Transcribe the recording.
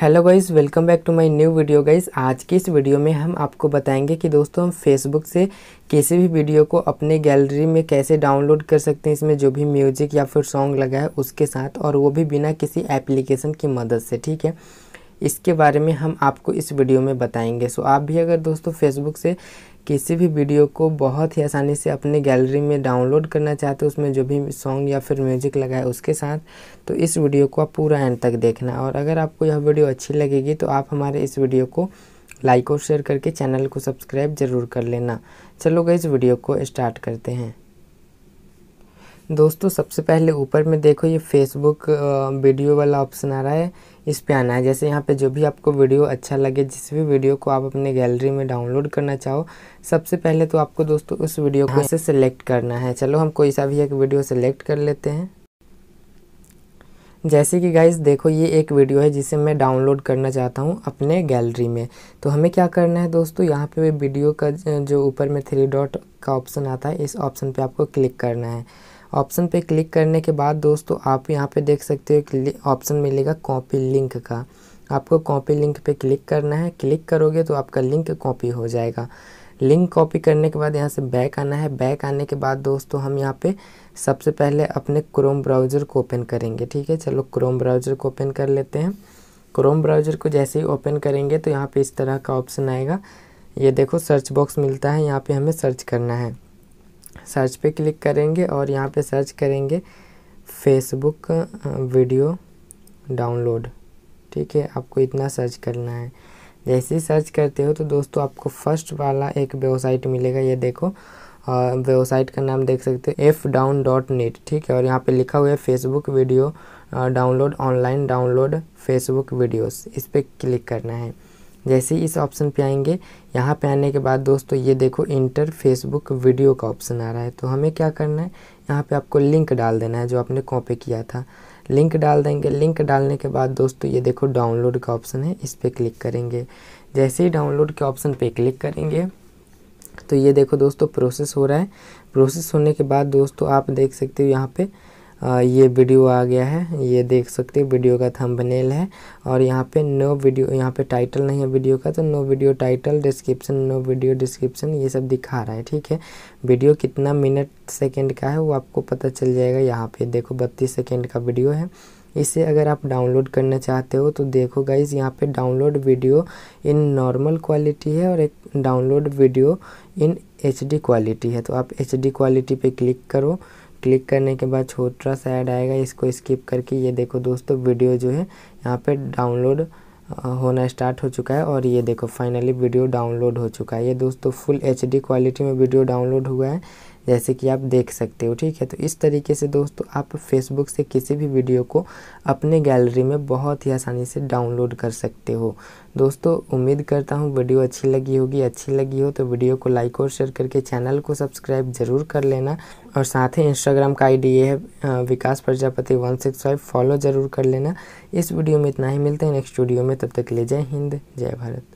Hello guys welcome back to my new video guys आज की इस वीडियो में हम आपको बताएंगे कि दोस्तों हम फेसबुक से किसी भी वीडियो को अपने गैलरी में कैसे डाउनलोड कर सकते हैं इसमें जो भी म्यूजिक या फिर सॉन्ग लगा है उसके साथ और वो भी बिना किसी एप्लीकेशन की मदद से ठीक है इसके बारे में हम आपको इस वीडियो में बताएंगे सो आप भी अगर दोस्तों फेसबुक से किसी भी वीडियो को बहुत ही आसानी से अपने गैलरी में डाउनलोड करना चाहते हो उसमें जो भी सॉन्ग या फिर म्यूजिक लगा है उसके साथ तो इस वीडियो को आप पूरा एंड तक देखना और अगर आपको यह वीडियो अच्छी लगेगी तो आप हमारे इस वीडियो को लाइक और शेयर करके चैनल को सब्सक्राइब ज़रूर कर लेना चलो गई इस वीडियो को स्टार्ट करते हैं दोस्तों सबसे पहले ऊपर में देखो ये फेसबुक वीडियो वाला ऑप्शन आ रहा है इस पे आना है जैसे यहाँ पे जो भी आपको वीडियो अच्छा लगे जिस भी वीडियो को आप अपने गैलरी में डाउनलोड करना चाहो सबसे पहले तो आपको दोस्तों उस वीडियो को हाँ। से सिलेक्ट करना है चलो हम कोई सा भी एक वीडियो सेलेक्ट कर लेते हैं जैसे कि गाइज देखो ये एक वीडियो है जिसे मैं डाउनलोड करना चाहता हूँ अपने गैलरी में तो हमें क्या करना है दोस्तों यहाँ पे वीडियो का जो ऊपर में थ्री डॉट का ऑप्शन आता है इस ऑप्शन पे आपको क्लिक करना है ऑप्शन पे क्लिक करने के बाद दोस्तों आप यहाँ पे देख सकते हो ऑप्शन मिलेगा कॉपी लिंक का आपको कॉपी लिंक पे क्लिक करना है क्लिक करोगे तो आपका लिंक कॉपी हो जाएगा लिंक कॉपी करने के बाद यहाँ से बैक आना है बैक आने के बाद दोस्तों हम यहाँ पे सबसे पहले अपने क्रोम ब्राउज़र को ओपन करेंगे ठीक है चलो क्रोम ब्राउज़र को ओपन कर लेते हैं क्रोम ब्राउज़र को जैसे ही ओपन करेंगे तो यहाँ पे इस तरह का ऑप्शन आएगा ये देखो सर्च बॉक्स मिलता है यहाँ पे हमें सर्च करना है सर्च पे क्लिक करेंगे और यहाँ पे सर्च करेंगे फेसबुक वीडियो डाउनलोड ठीक है आपको इतना सर्च करना है जैसे ही सर्च करते हो तो दोस्तों आपको फर्स्ट वाला एक वेबसाइट मिलेगा ये देखो और वेबसाइट का नाम देख सकते हो एफ डाउन डॉट नेट ठीक है और यहाँ पे लिखा हुआ है Facebook video download online download Facebook videos इस पर क्लिक करना है जैसे ही इस ऑप्शन पे आएंगे यहाँ पे आने के बाद दोस्तों ये देखो इंटर फेसबुक वीडियो का ऑप्शन आ रहा है तो हमें क्या करना है यहाँ पे आपको लिंक डाल देना है जो आपने कॉपी किया था लिंक डाल देंगे लिंक डालने के बाद दोस्तों ये देखो डाउनलोड का ऑप्शन है इस पर क्लिक करेंगे जैसे ही डाउनलोड के ऑप्शन पर क्लिक करेंगे तो ये देखो दोस्तों प्रोसेस हो रहा है प्रोसेस होने के बाद दोस्तों आप देख सकते हो यहाँ पर ये वीडियो आ गया है ये देख सकते हैं वीडियो का थंबनेल है और यहाँ पे नो वीडियो यहाँ पे टाइटल नहीं है वीडियो का तो no video title description no video description ये सब दिखा रहा है ठीक है वीडियो कितना मिनट सेकेंड का है वो आपको पता चल जाएगा यहाँ पे देखो बत्तीस सेकेंड का वीडियो है इसे अगर आप डाउनलोड करना चाहते हो तो देखो गाइज यहाँ पे download video in normal quality है और एक download video in H quality है तो आप एच क्वालिटी पे क्लिक करो क्लिक करने के बाद छोटा सा ऐड आएगा इसको स्किप करके ये देखो दोस्तों वीडियो जो है यहाँ पे डाउनलोड होना स्टार्ट हो चुका है और ये देखो फाइनली वीडियो डाउनलोड हो चुका है ये दोस्तों फुल एच क्वालिटी में वीडियो डाउनलोड हुआ है जैसे कि आप देख सकते हो ठीक है तो इस तरीके से दोस्तों आप फेसबुक से किसी भी वीडियो को अपने गैलरी में बहुत ही आसानी से डाउनलोड कर सकते हो दोस्तों उम्मीद करता हूँ वीडियो अच्छी लगी होगी अच्छी लगी हो तो वीडियो को लाइक और शेयर करके चैनल को सब्सक्राइब ज़रूर कर लेना और साथ ही इंस्टाग्राम का आईडी ये है Vikas Prajapati one six five follow ज़रूर कर लेना इस वीडियो में इतना ही मिलते हैं नेक्स्ट वीडियो में तब तक ले जय हिंद जय भारत